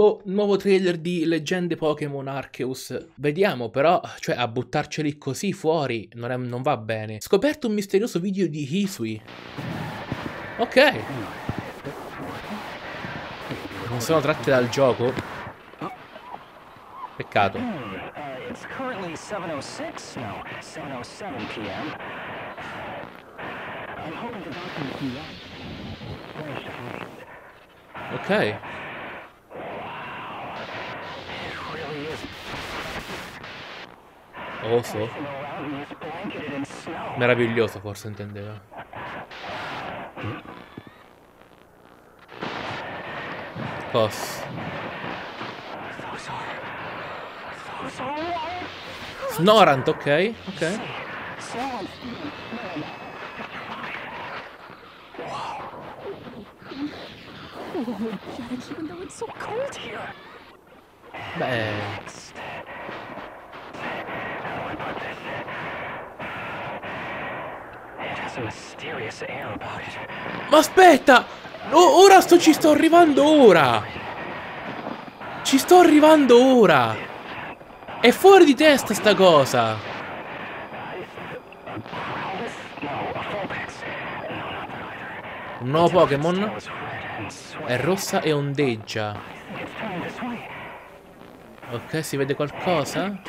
Boh, nuovo trailer di Leggende Pokémon Arceus. Vediamo però, cioè a buttarceli così fuori non, è, non va bene. Scoperto un misterioso video di Hisui. Ok. Non sono tratte dal gioco? Peccato. Ok. Oh, so. Meraviglioso forse intendeva. Cos. Snorant, ok, ok. Beh. Ma aspetta! O ora sto, ci sto arrivando ora! Ci sto arrivando ora! È fuori di testa sta cosa! Un nuovo Pokémon è rossa e ondeggia. Ok, si vede qualcosa?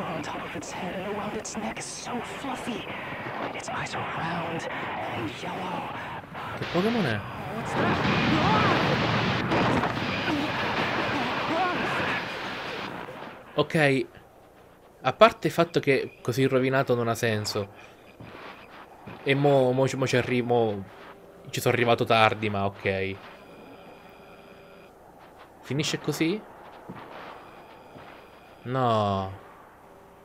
fur on top of its head and around its neck is so fluffy. Its eyes are round and yellow. Che Pokémon è? Ok, a parte il fatto che così rovinato non ha senso, e mo, mo, mo ci arrivo, ci sono arrivato tardi, ma ok. Finisce così? No.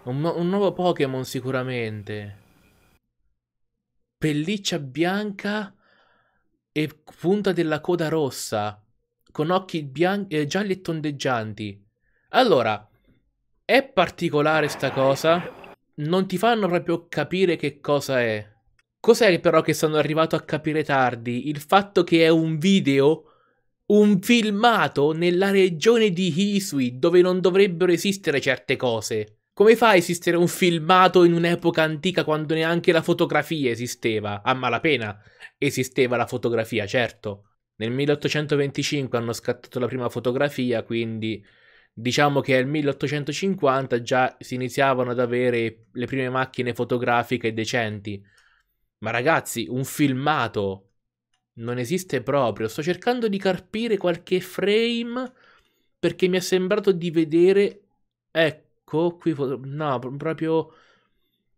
Un, un nuovo Pokémon sicuramente. Pelliccia bianca e punta della coda rossa. Con occhi bian- eh, gialli e tondeggianti. Allora, è particolare sta cosa. Non ti fanno proprio capire che cosa è. Cos'è però che sono arrivato a capire tardi? Il fatto che è un video, un filmato nella regione di Hisui, dove non dovrebbero esistere certe cose. Come fa a esistere un filmato in un'epoca antica quando neanche la fotografia esisteva? A malapena esisteva la fotografia, certo. Nel 1825 hanno scattato la prima fotografia, quindi diciamo che nel 1850 già si iniziavano ad avere le prime macchine fotografiche decenti. Ma ragazzi, un filmato non esiste proprio. Sto cercando di carpire qualche frame perché mi è sembrato di vedere... Ecco ecco, qui no, proprio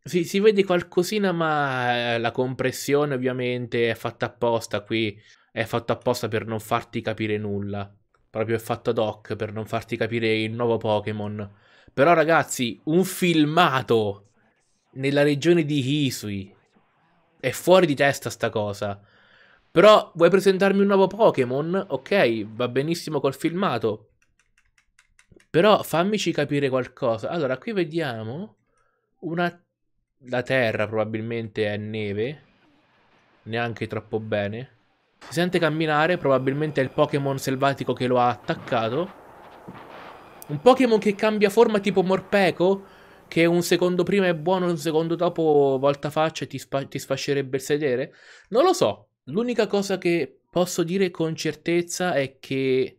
si, si vede qualcosina, ma eh, la compressione ovviamente è fatta apposta qui, è fatta apposta per non farti capire nulla. Proprio è fatto ad hoc per non farti capire il nuovo Pokémon. Però ragazzi, un filmato nella regione di Hisui. È fuori di testa sta cosa. Però vuoi presentarmi un nuovo Pokémon? Ok, va benissimo col filmato. Però fammici capire qualcosa. Allora, qui vediamo una... La terra probabilmente è neve. Neanche troppo bene. Si sente camminare, probabilmente è il Pokémon selvatico che lo ha attaccato. Un Pokémon che cambia forma tipo Morpeco, che un secondo prima è buono, un secondo dopo volta faccia e ti, ti sfascerebbe il sedere? Non lo so. L'unica cosa che posso dire con certezza è che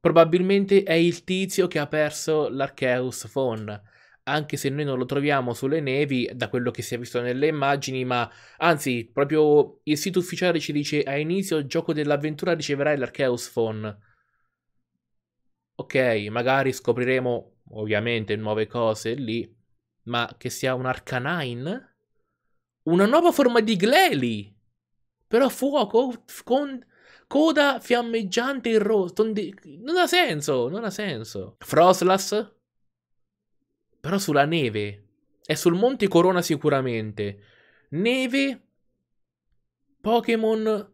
probabilmente è il tizio che ha perso l'Archeus Phone. Anche se noi non lo troviamo sulle nevi, da quello che si è visto nelle immagini, ma anzi, proprio il sito ufficiale ci dice a inizio gioco dell'avventura riceverai l'Archeus Phone. Ok, magari scopriremo ovviamente nuove cose lì, ma che sia un Arcanine? Una nuova forma di Gleli! Però fuoco con coda fiammeggiante e rotonde. Non ha senso, non ha senso. Froslas? Però sulla neve. È sul Monte Corona sicuramente. Neve. Pokémon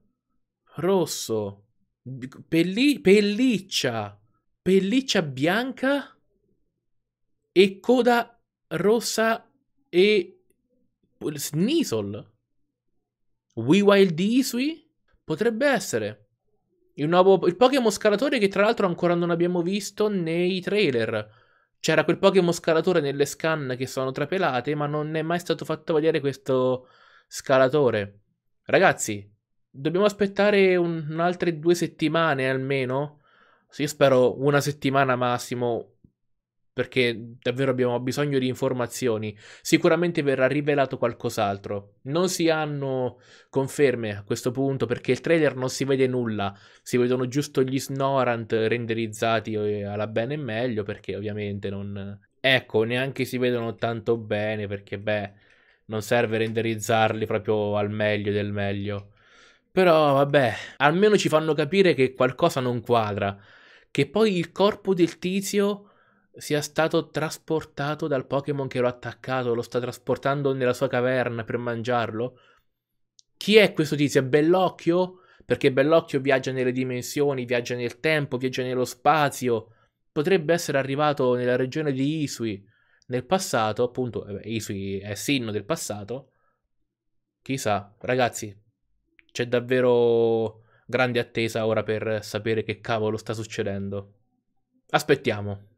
rosso. Pelli- pelliccia. Pelliccia bianca. E coda rossa e... Sneasel. We Wild Isui? Potrebbe essere. Il, nuovo, il Pokémon scalatore che tra l'altro ancora non abbiamo visto nei trailer. C'era quel Pokémon scalatore nelle scan che sono trapelate, ma non è mai stato fatto vedere questo scalatore. Ragazzi, dobbiamo aspettare un, un'altre due settimane almeno. Sì, spero una settimana massimo, perché davvero abbiamo bisogno di informazioni. Sicuramente verrà rivelato qualcos'altro. Non si hanno conferme a questo punto perché il trailer non si vede nulla, si vedono giusto gli Snorant renderizzati eh, alla bene e meglio perché ovviamente non... Ecco, neanche si vedono tanto bene perché beh, non serve renderizzarli proprio al meglio del meglio. Però vabbè, almeno ci fanno capire che qualcosa non quadra. Che poi il corpo del tizio sia stato trasportato dal Pokémon che lo attaccato, lo sta trasportando nella sua caverna per mangiarlo? Chi è questo tizio? È Bellocchio? Perché Bellocchio viaggia nelle dimensioni, viaggia nel tempo, viaggia nello spazio. Potrebbe essere arrivato nella regione di Isui nel passato, appunto, eh Isui è Sinno del passato. Chissà, ragazzi, c'è davvero grande attesa ora per sapere che cavolo sta succedendo. Aspettiamo.